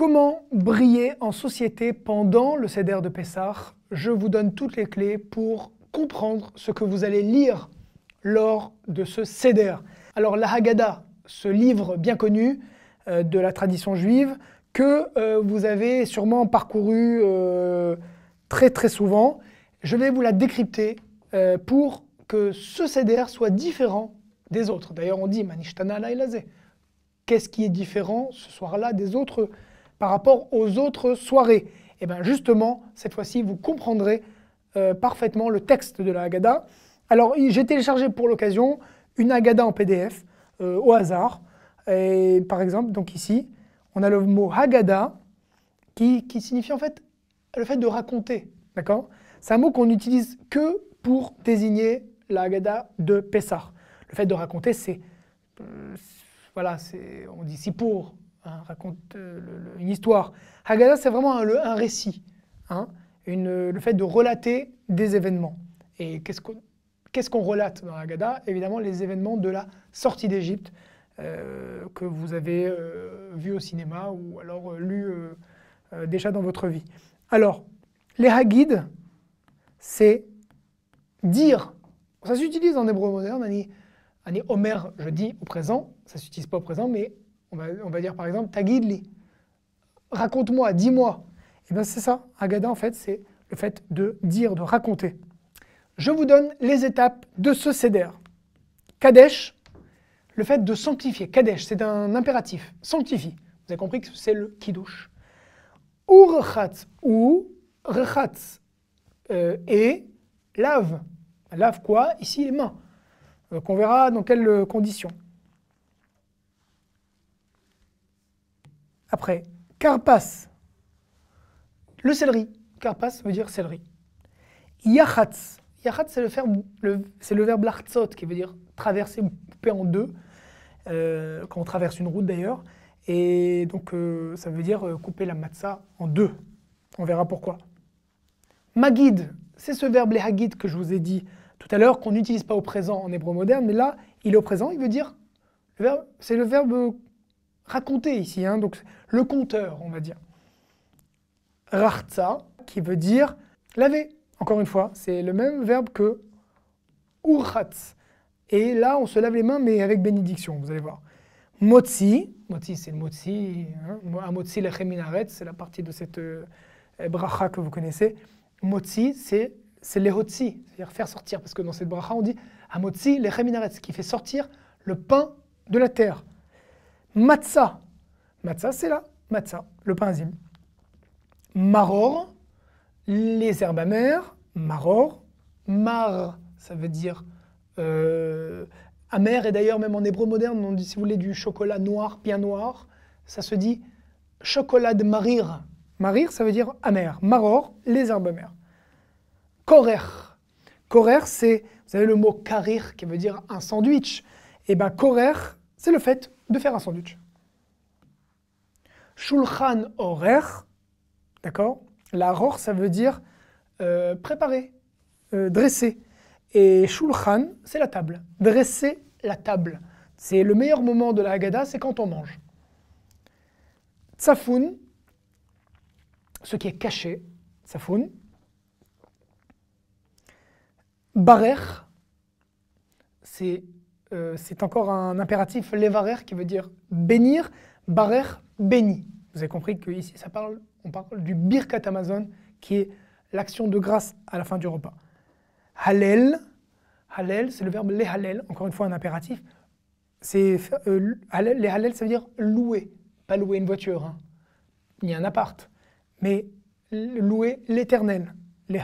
Comment briller en société pendant le CDR de Pessah Je vous donne toutes les clés pour comprendre ce que vous allez lire lors de ce CDR. Alors la Haggadah, ce livre bien connu euh, de la tradition juive que euh, vous avez sûrement parcouru euh, très très souvent, je vais vous la décrypter pour que ce CDR soit différent des autres. D'ailleurs on dit Manishtana Lailazé. Qu'est-ce qui est différent ce soir-là des autres par rapport aux autres soirées. Et eh bien justement, cette fois-ci, vous comprendrez euh, parfaitement le texte de la Haggadah. Alors, j'ai téléchargé pour l'occasion une Haggadah en PDF, euh, au hasard. Et par exemple, donc ici, on a le mot Haggadah, qui, signifie en fait le fait de raconter, d'accord C'est un mot qu'on n'utilise que pour désigner la Haggadah de Pessah. Le fait de raconter, c'est... Euh, voilà voilà, on dit si pour, Hein, raconte euh, une histoire. Haggadah, c'est vraiment un, récit, hein, le fait de relater des événements. Et qu'est-ce qu'on relate dans Haggadah Évidemment, les événements de la sortie d'Égypte euh, que vous avez euh, vu au cinéma ou alors lu déjà dans votre vie. Alors, les Haggids, c'est dire. Ça s'utilise en hébreu moderne, on Homer, je dis au présent, ça ne s'utilise pas au présent, mais on va, dire par exemple Tagidli, raconte-moi, dis-moi. Et eh bien c'est ça, Agada en fait, c'est le fait de dire, de raconter. Je vous donne les étapes de ce cédère. Kadesh, le fait de sanctifier. Kadesh, c'est un impératif. Sanctifie. Vous avez compris que c'est le kiddush. Urchat ou rechat euh, et lave. Lave quoi Ici les mains. Euh, qu'on verra dans quelles conditions. Après, karpas, le céleri. Karpas veut dire céleri. Yachatz. Yachatz, c'est le, verbe, le, lartzot qui veut dire traverser, couper en deux, euh, quand on traverse une route d'ailleurs. Et donc, euh, ça veut dire euh, couper la matzah en deux. On verra pourquoi. Magid, c'est ce verbe l'hagid que je vous ai dit tout à l'heure, qu'on n'utilise pas au présent en hébreu moderne, mais là, il est au présent, il veut dire. C'est le verbe raconté ici, hein, donc le compteur, on va dire. Rartza, qui veut dire laver. Encore une fois, c'est le même verbe que urhatz. Et là, on se lave les mains, mais avec bénédiction, vous allez voir. Motzi, motzi c'est hein. le motzi, hein, motzi le c'est la partie de cette euh, bracha que vous connaissez. Motzi, c'est c'est c'est-à-dire faire sortir, parce que dans cette bracha, on dit amotsi le ce qui fait sortir le pain de la terre. Matza. Matza, c'est là. Matza, le pain zim. Maror, les herbes amères. Maror, mar, ça veut dire euh, amer. Et d'ailleurs, même en hébreu moderne, on dit, si vous voulez, du chocolat noir, bien noir. Ça se dit chocolat de marir. Marir, ça veut dire amer. Maror, les herbes amères. Korer. Korer, c'est, vous avez le mot karir qui veut dire un sandwich. Et eh bien, korer, c'est le fait de faire un sandwich. Shulchan orer, d'accord La ror, ça veut dire euh, préparer, euh, dresser. Et shulchan, c'est la table. Dresser la table. C'est le meilleur moment de la Haggadah, c'est quand on mange. Tsafoun, ce qui est caché, tsafoun. Barer, c'est euh, c'est encore un impératif levarer qui veut dire bénir, barer, béni. Vous avez compris qu'ici, ça parle, on parle du birkat Amazon, qui est l'action de grâce à la fin du repas. Halel, c'est le verbe lehalel », encore une fois un impératif. C'est euh, ça veut dire louer, pas louer une voiture, hein, ni un appart, mais louer l'éternel, les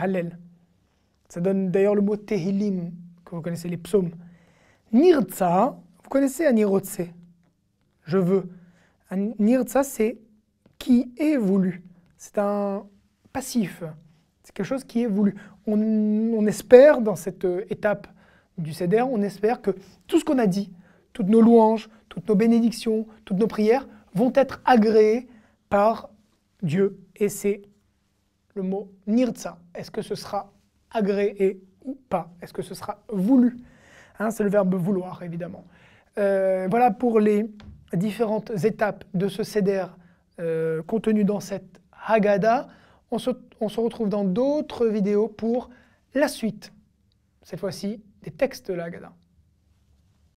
Ça donne d'ailleurs le mot tehilim », que vous connaissez, les psaumes. « Nirza », vous connaissez Anirotse, je veux. nirza », c'est qui est voulu. C'est un passif. C'est quelque chose qui est voulu. On, espère dans cette euh, étape du CEDER, on espère que tout ce qu'on a dit, toutes nos louanges, toutes nos bénédictions, toutes nos prières vont être agréées par Dieu. Et c'est le mot nirza Est-ce que ce sera agréé ou pas Est-ce que ce sera voulu Hein, c'est le verbe vouloir, évidemment. Euh, voilà pour les différentes étapes de ce CDR euh, contenu dans cette Haggadah. On se, on se retrouve dans d'autres vidéos pour la suite, cette fois-ci, des textes de la